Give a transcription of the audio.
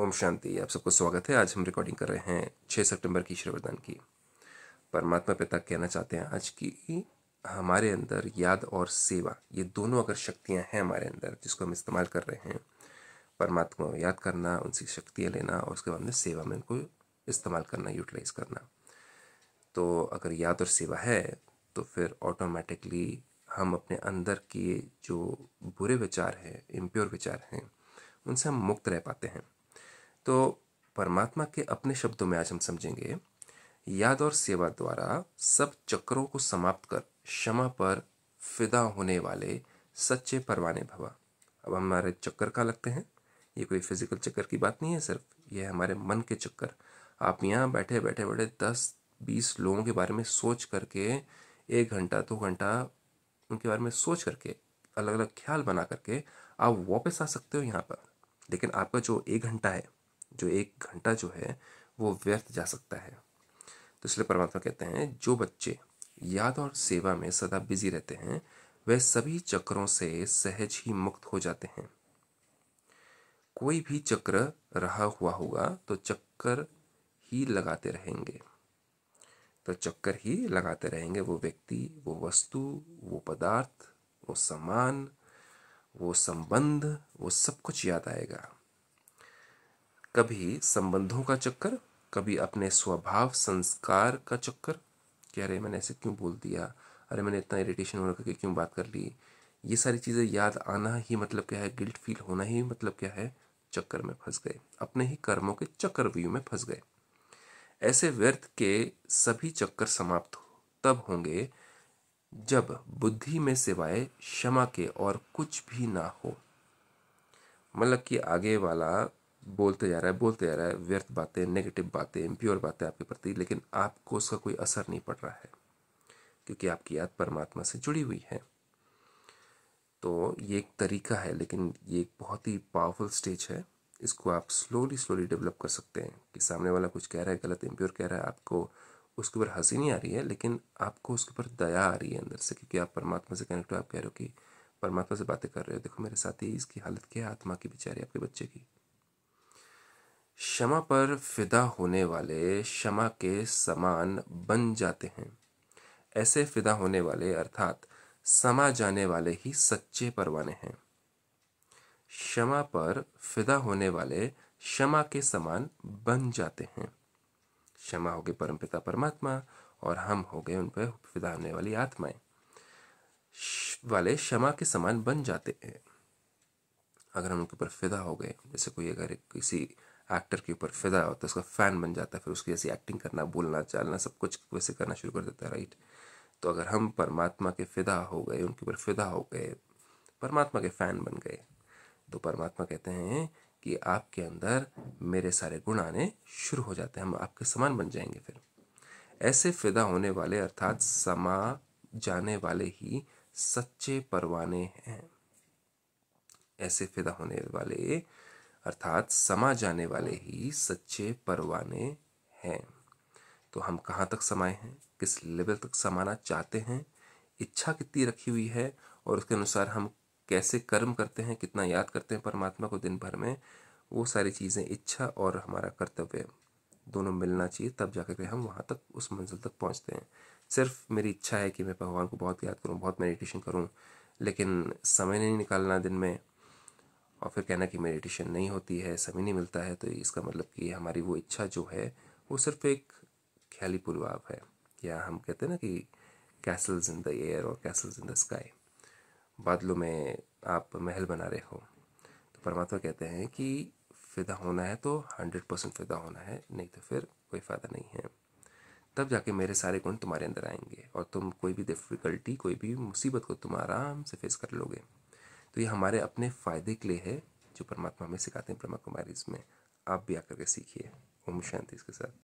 ओम शांति आप सबको स्वागत है आज हम रिकॉर्डिंग कर रहे हैं छः सितंबर की ईश्वर वरदान की परमात्मा पिता कहना चाहते हैं आज की हमारे अंदर याद और सेवा ये दोनों अगर शक्तियाँ हैं हमारे अंदर जिसको हम इस्तेमाल कर रहे हैं परमात्मा को याद करना उनकी शक्तियाँ लेना और उसके बाद में सेवा में उनको इस्तेमाल करना यूटिलाइज करना तो अगर याद और सेवा है तो फिर ऑटोमेटिकली हम अपने अंदर के जो बुरे विचार हैं इम्प्योर विचार हैं उनसे हम मुक्त रह पाते हैं तो परमात्मा के अपने शब्दों में आज हम समझेंगे याद और सेवा द्वारा सब चक्रों को समाप्त कर क्षमा पर फिदा होने वाले सच्चे परवाने भवा अब हमारे चक्कर का लगते हैं ये कोई फिजिकल चक्कर की बात नहीं है सिर्फ ये हमारे मन के चक्कर आप यहाँ बैठे बैठे बैठे दस बीस लोगों के बारे में सोच करके एक घंटा दो घंटा उनके बारे में सोच करके अलग अलग ख्याल बना करके आप वापस आ सकते हो यहाँ पर लेकिन आपका जो एक घंटा है जो एक घंटा जो है वो व्यर्थ जा सकता है तो इसलिए परमात्मा कहते हैं जो बच्चे याद और सेवा में सदा बिजी रहते हैं वह सभी चक्रों से सहज ही मुक्त हो जाते हैं कोई भी चक्र रहा हुआ होगा तो चक्कर ही लगाते रहेंगे तो चक्कर ही लगाते रहेंगे वो व्यक्ति वो वस्तु वो पदार्थ वो सामान वो संबंध वो सब कुछ याद आएगा कभी संबंधों का चक्कर कभी अपने स्वभाव संस्कार का चक्कर कि अरे मैंने ऐसे क्यों बोल दिया अरे मैंने इतना इरिटेशन हो रखा क्यों बात कर ली ये सारी चीज़ें याद आना ही मतलब क्या है गिल्ट फील होना ही मतलब क्या है चक्कर में फंस गए अपने ही कर्मों के चक्कर व्यू में फंस गए ऐसे व्यर्थ के सभी चक्कर समाप्त तब होंगे जब बुद्धि में सिवाय क्षमा के और कुछ भी ना हो मतलब कि आगे वाला बोलते जा रहा है बोलते जा रहा है व्यर्थ बातें नेगेटिव बातें इम्प्योर बातें आपके प्रति लेकिन आपको उसका कोई असर नहीं पड़ रहा है क्योंकि आपकी याद परमात्मा से जुड़ी हुई है तो ये एक तरीका है लेकिन ये एक बहुत ही पावरफुल स्टेज है इसको आप स्लोली स्लोली डेवलप कर सकते हैं कि सामने वाला कुछ कह रहा है गलत इम्प्योर कह रहा है आपको उसके ऊपर हंसी नहीं आ रही है लेकिन आपको उसके ऊपर दया आ रही है अंदर से क्योंकि आप परमात्मा से कनेक्ट हो आप कह रहे हो कि परमात्मा से बातें कर रहे हो देखो मेरे साथ ही इसकी हालत क्या है आत्मा की बेचारी आपके बच्चे की क्षमा पर फिदा होने वाले क्षमा के समान बन जाते हैं ऐसे फिदा होने वाले अर्थात समा जाने वाले ही सच्चे परवाने हैं क्षमा पर फिदा होने वाले क्षमा के समान बन जाते हैं क्षमा हो गए परमपिता परमात्मा और हम हो गए उन पर फिदा होने वाली आत्माएं वाले क्षमा के समान बन जाते हैं अगर हम उनके ऊपर फिदा हो गए जैसे कोई अगर किसी एक्टर के ऊपर फिदा होता है उसका फ़ैन बन जाता है फिर उसकी जैसी एक्टिंग करना बोलना चालना सब कुछ वैसे करना शुरू कर देता है राइट तो अगर हम परमात्मा के फिदा हो गए उनके ऊपर फिदा हो गए परमात्मा के फ़ैन बन गए तो परमात्मा कहते हैं कि आपके अंदर मेरे सारे गुण आने शुरू हो जाते हैं हम आपके समान बन जाएंगे फिर ऐसे फिदा होने वाले अर्थात समा जाने वाले ही सच्चे परवाने हैं ऐसे फिदा होने वाले अर्थात समा जाने वाले ही सच्चे परवाने हैं तो हम कहाँ तक समाए हैं किस लेवल तक समाना चाहते हैं इच्छा कितनी रखी हुई है और उसके अनुसार हम कैसे कर्म करते हैं कितना याद करते हैं परमात्मा को दिन भर में वो सारी चीज़ें इच्छा और हमारा कर्तव्य दोनों मिलना चाहिए तब जा कर हम वहाँ तक उस मंजिल तक पहुँचते हैं सिर्फ मेरी इच्छा है कि मैं भगवान को बहुत याद करूँ बहुत मेडिटेशन करूँ लेकिन समय नहीं निकालना दिन में और फिर कहना कि मेडिटेशन नहीं होती है समय नहीं मिलता है तो इसका मतलब कि हमारी वो इच्छा जो है वो सिर्फ एक ख्याली पूर्वाव है या हम कहते हैं ना कि कैसल्स इन द एयर और कैसल्स इन द स्काई बादलों में आप महल बना रहे हो तो परमात्मा कहते हैं कि फ़िदा होना है तो हंड्रेड परसेंट फ़िदा होना है नहीं तो फिर कोई फ़ायदा नहीं है तब जाके मेरे सारे गुण तुम्हारे अंदर आएंगे और तुम कोई भी डिफ़िकल्टी कोई भी मुसीबत को तुम आराम से फेस कर लोगे तो ये हमारे अपने फ़ायदे के लिए है जो परमात्मा हमें सिखाते हैं ब्रह्मा कुमारी इसमें आप भी आकर के सीखिए ओम शांति इसके साथ